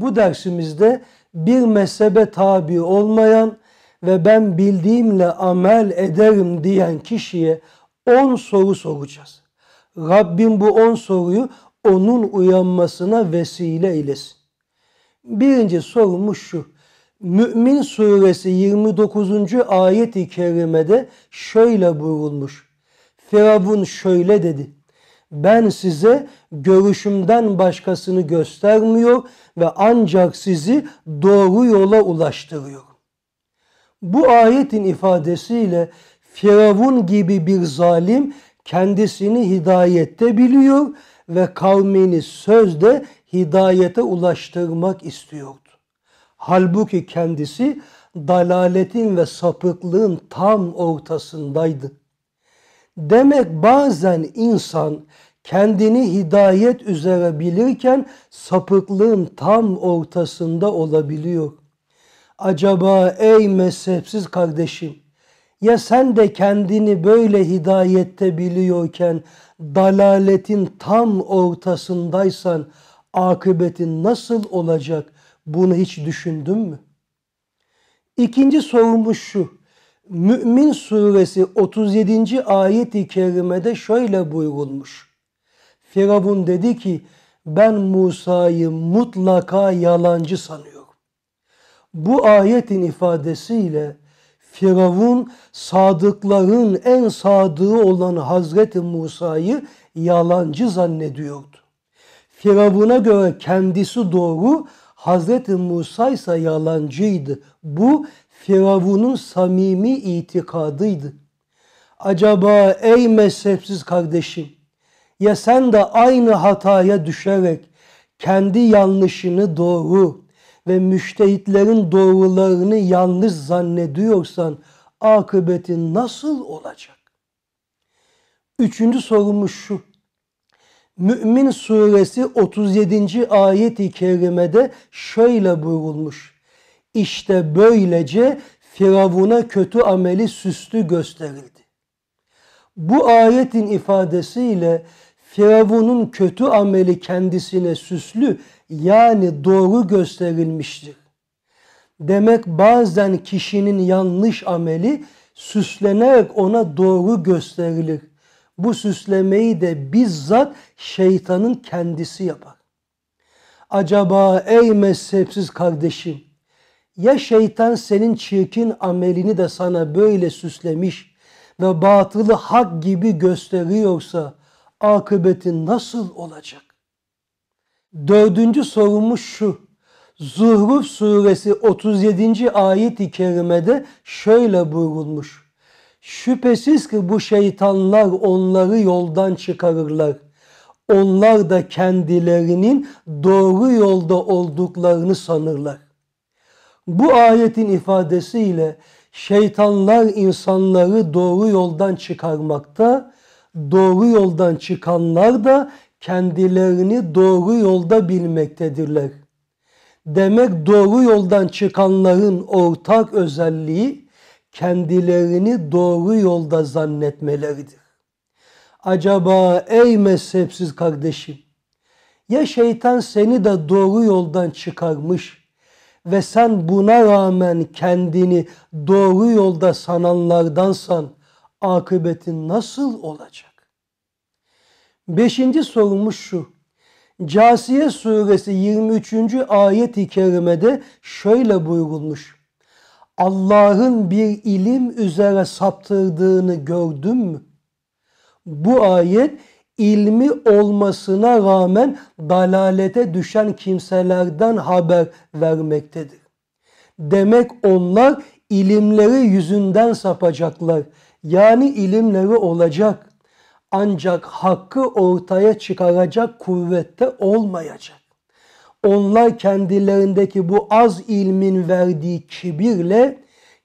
bu dersimizde bir mezhebe tabi olmayan ve ben bildiğimle amel ederim diyen kişiye 10 soru soracağız. Rabbim bu 10 soruyu onun uyanmasına vesile eylesin. Birinci sorumuz şu. Mü'min suresi 29. ayet-i kerimede şöyle buyurulmuş. Firavun şöyle dedi. Ben size görüşümden başkasını göstermiyor ve ancak sizi doğru yola ulaştırıyorum. Bu ayetin ifadesiyle Firavun gibi bir zalim kendisini hidayette biliyor ve kavmini sözde hidayete ulaştırmak istiyordu. Halbuki kendisi dalaletin ve sapıklığın tam ortasındaydı. Demek bazen insan kendini hidayet üzere bilirken sapıklığın tam ortasında olabiliyor. Acaba ey mezhepsiz kardeşim ya sen de kendini böyle hidayette biliyorken dalaletin tam ortasındaysan akıbetin nasıl olacak bunu hiç düşündün mü? İkinci sorumuz şu. Mü'min suresi 37. ayet-i kerimede şöyle buyrulmuş. Firavun dedi ki ben Musa'yı mutlaka yalancı sanıyorum. Bu ayetin ifadesiyle Firavun sadıkların en sadığı olan Hazreti Musa'yı yalancı zannediyordu. Firavun'a göre kendisi doğru, Hazreti Musa ise yalancıydı. Bu Firavun'un samimi itikadıydı. Acaba ey mezhepsiz kardeşim ya sen de aynı hataya düşerek kendi yanlışını doğru ve müştehitlerin doğrularını yanlış zannediyorsan akıbetin nasıl olacak? Üçüncü sorumuz şu. Mü'min suresi 37. ayet-i kerimede şöyle buyurulmuş. İşte böylece Firavun'a kötü ameli süslü gösterildi. Bu ayetin ifadesiyle Firavun'un kötü ameli kendisine süslü yani doğru gösterilmiştir. Demek bazen kişinin yanlış ameli süslenerek ona doğru gösterilir. Bu süslemeyi de bizzat şeytanın kendisi yapar. Acaba ey mezhepsiz kardeşim ya şeytan senin çirkin amelini de sana böyle süslemiş ve batılı hak gibi gösteriyorsa akıbetin nasıl olacak? Dördüncü sorumuz şu. Zuhruf suresi 37. ayet-i kerimede şöyle buyurulmuş. Şüphesiz ki bu şeytanlar onları yoldan çıkarırlar. Onlar da kendilerinin doğru yolda olduklarını sanırlar. Bu ayetin ifadesiyle şeytanlar insanları doğru yoldan çıkarmakta, doğru yoldan çıkanlar da kendilerini doğru yolda bilmektedirler. Demek doğru yoldan çıkanların ortak özelliği kendilerini doğru yolda zannetmeleridir. Acaba ey mezhepsiz kardeşim ya şeytan seni de doğru yoldan çıkarmış ve sen buna rağmen kendini doğru yolda sananlardansan akıbetin nasıl olacak? Beşinci sorumuz şu. Casiye suresi 23. ayet-i kerimede şöyle buyurulmuş. Allah'ın bir ilim üzere saptırdığını gördün mü? Bu ayet ilmi olmasına rağmen dalalete düşen kimselerden haber vermektedir. Demek onlar ilimleri yüzünden sapacaklar. Yani ilimleri olacak ancak hakkı ortaya çıkaracak kuvvette olmayacak. Onlar kendilerindeki bu az ilmin verdiği kibirle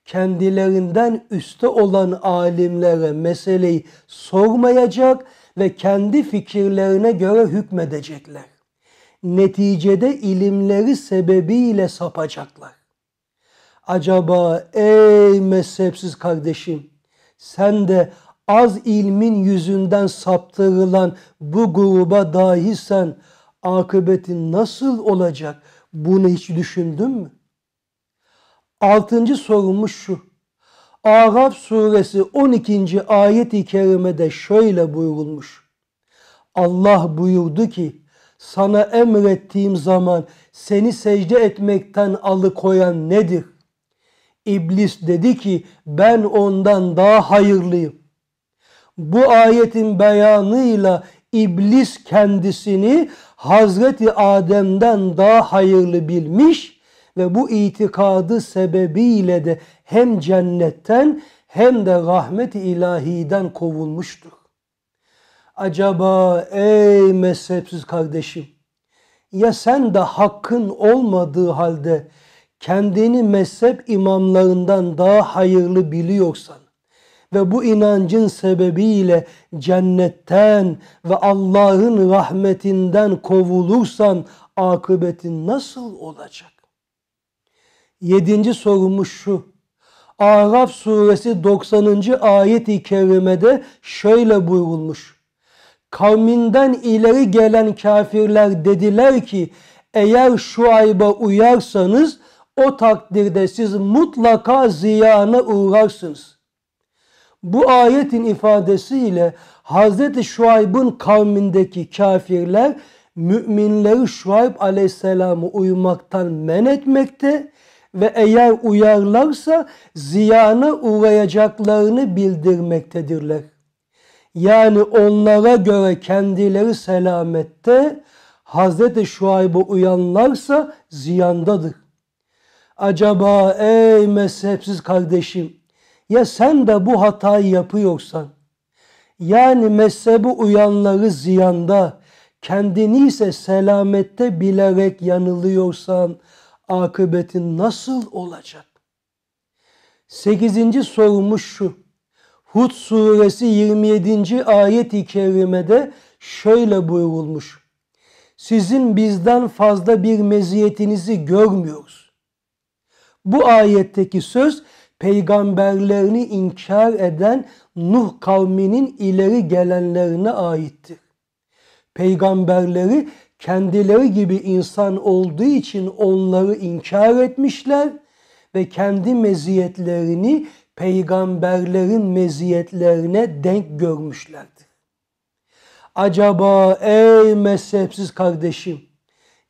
kendilerinden üste olan alimlere meseleyi sormayacak ve kendi fikirlerine göre hükmedecekler. Neticede ilimleri sebebiyle sapacaklar. Acaba ey mezhepsiz kardeşim sen de az ilmin yüzünden saptırılan bu gruba dahilsen akıbetin nasıl olacak? Bunu hiç düşündün mü? Altıncı sorumuz şu. Araf suresi 12. ayet-i kerimede şöyle buyurulmuş. Allah buyurdu ki sana emrettiğim zaman seni secde etmekten alıkoyan nedir? İblis dedi ki ben ondan daha hayırlıyım. Bu ayetin beyanıyla İblis kendisini Hazreti Adem'den daha hayırlı bilmiş ve bu itikadı sebebiyle de hem cennetten hem de rahmet-i ilahiden kovulmuştur. Acaba ey mezhepsiz kardeşim ya sen de hakkın olmadığı halde kendini mezhep imamlarından daha hayırlı biliyorsan ve bu inancın sebebiyle cennetten ve Allah'ın rahmetinden kovulursan akıbetin nasıl olacak? Yedinci sorumuz şu. Araf suresi 90. ayet-i kerimede şöyle buyurulmuş. Kavminden ileri gelen kafirler dediler ki eğer Şuayb'a uyarsanız o takdirde siz mutlaka ziyana uğrarsınız. Bu ayetin ifadesiyle Hz. Şuayb'ın kavmindeki kafirler müminleri Şuayb aleyhisselamı uyumaktan men etmekte ve eğer uyarlarsa ziyana uğrayacaklarını bildirmektedirler. Yani onlara göre kendileri selamette, Hazreti Şuayb'a uyanlarsa ziyandadır. Acaba ey mezhepsiz kardeşim ya sen de bu hatayı yapıyorsan yani mezhebe uyanları ziyanda kendini ise selamette bilerek yanılıyorsan akıbeti nasıl olacak? Sekizinci sorumuz şu. Hud suresi 27. ayet-i kerimede şöyle buyurulmuş. Sizin bizden fazla bir meziyetinizi görmüyoruz. Bu ayetteki söz peygamberlerini inkar eden Nuh kavminin ileri gelenlerine aittir. Peygamberleri kendileri gibi insan olduğu için onları inkar etmişler ve kendi meziyetlerini peygamberlerin meziyetlerine denk görmüşlerdir. Acaba ey mezhepsiz kardeşim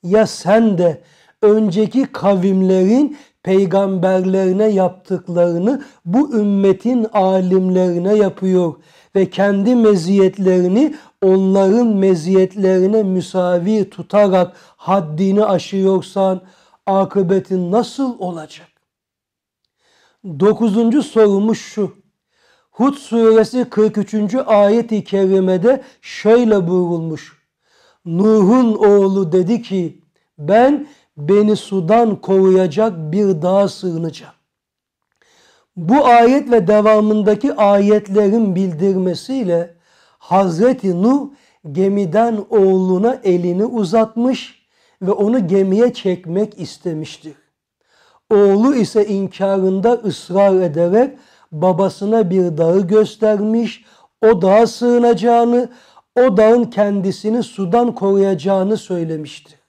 ya sen de önceki kavimlerin peygamberlerine yaptıklarını bu ümmetin alimlerine yapıyor ve kendi meziyetlerini onların meziyetlerine müsavi tutarak haddini aşıyorsan akıbetin nasıl olacak? Dokuzuncu sorumuz şu. Hud suresi 43. ayet-i kerimede şöyle buyurulmuş. Nuh'un oğlu dedi ki ben beni sudan kovuyacak bir dağa sığınacağım. Bu ayet ve devamındaki ayetlerin bildirmesiyle Hazreti Nuh gemiden oğluna elini uzatmış ve onu gemiye çekmek istemiştir. Oğlu ise inkarında ısrar ederek babasına bir dağı göstermiş, o dağa sığınacağını, o dağın kendisini sudan koruyacağını söylemiştir.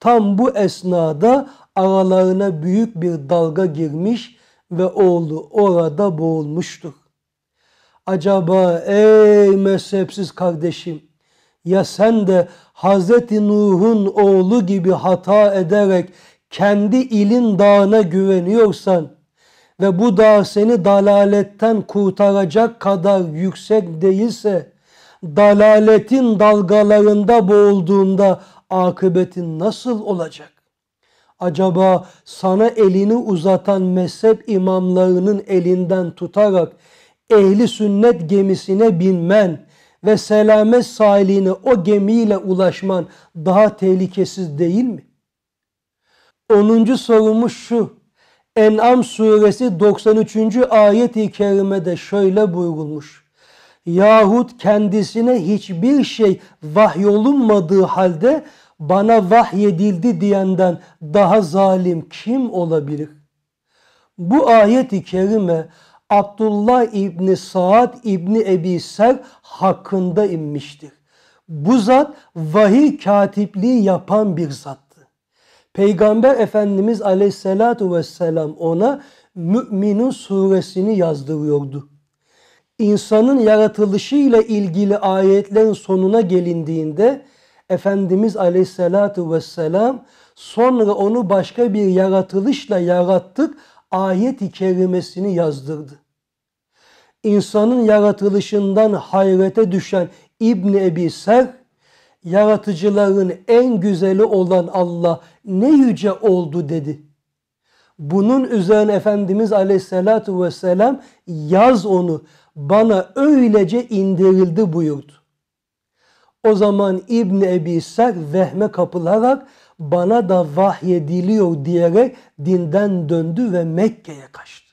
Tam bu esnada aralarına büyük bir dalga girmiş ve oğlu orada boğulmuştur. Acaba ey mezhepsiz kardeşim ya sen de Hazreti Nuh'un oğlu gibi hata ederek kendi ilin dağına güveniyorsan ve bu dağ seni dalaletten kurtaracak kadar yüksek değilse dalaletin dalgalarında boğulduğunda akıbeti nasıl olacak? Acaba sana elini uzatan mezhep imamlarının elinden tutarak ehli sünnet gemisine binmen ve selamet sahiline o gemiyle ulaşman daha tehlikesiz değil mi? 10. sorumuz şu. En'am suresi 93. ayet-i kerimede şöyle buyrulmuş yahut kendisine hiçbir şey vahyolunmadığı halde bana vahyedildi diyenden daha zalim kim olabilir? Bu ayet-i kerime Abdullah İbni Saad İbni Ebi Ser hakkında inmiştir. Bu zat vahiy katipliği yapan bir zattı. Peygamber Efendimiz aleyhissalatu vesselam ona Mü'minun suresini yazdırıyordu insanın yaratılışıyla ilgili ayetlerin sonuna gelindiğinde Efendimiz aleyhissalatu vesselam sonra onu başka bir yaratılışla yarattık ayet-i kerimesini yazdırdı. İnsanın yaratılışından hayrete düşen İbn Ebi Ser yaratıcıların en güzeli olan Allah ne yüce oldu dedi. Bunun üzerine Efendimiz aleyhissalatu vesselam yaz onu bana öylece indirildi buyurdu. O zaman İbn Ebi Ser vehme kapılarak bana da vahyediliyor diyerek dinden döndü ve Mekke'ye kaçtı.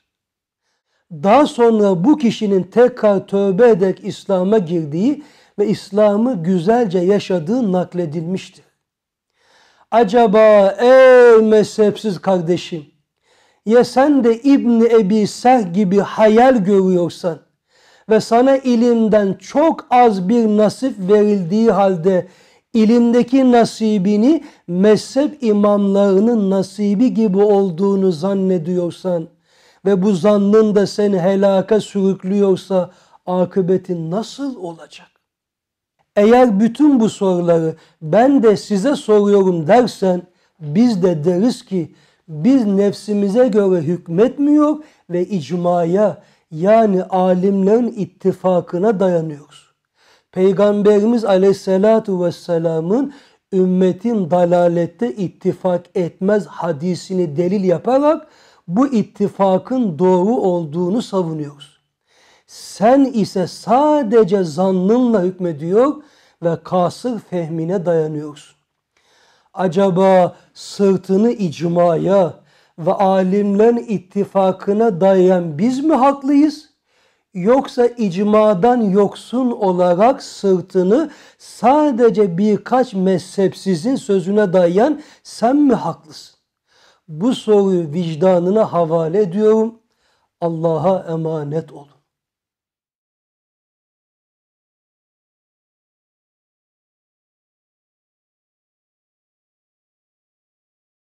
Daha sonra bu kişinin tekrar tövbe ederek İslam'a girdiği ve İslam'ı güzelce yaşadığı nakledilmiştir. Acaba ey mezhepsiz kardeşim ya sen de İbni Ebi Seh gibi hayal görüyorsan ve sana ilimden çok az bir nasip verildiği halde ilimdeki nasibini mezhep imamlarının nasibi gibi olduğunu zannediyorsan ve bu zannın da seni helaka sürüklüyorsa akıbetin nasıl olacak? Eğer bütün bu soruları ben de size soruyorum dersen biz de deriz ki biz nefsimize göre hükmetmiyor ve icmaya yani alimlerin ittifakına dayanıyoruz. Peygamberimiz aleyhissalatu vesselamın ümmetin dalalette ittifak etmez hadisini delil yaparak bu ittifakın doğru olduğunu savunuyoruz. Sen ise sadece zannınla hükmediyor ve kasır fehmine dayanıyorsun acaba sırtını icmaya ve alimlerin ittifakına dayan biz mi haklıyız? Yoksa icmadan yoksun olarak sırtını sadece birkaç mezhepsizin sözüne dayan sen mi haklısın? Bu soruyu vicdanına havale ediyorum. Allah'a emanet olun.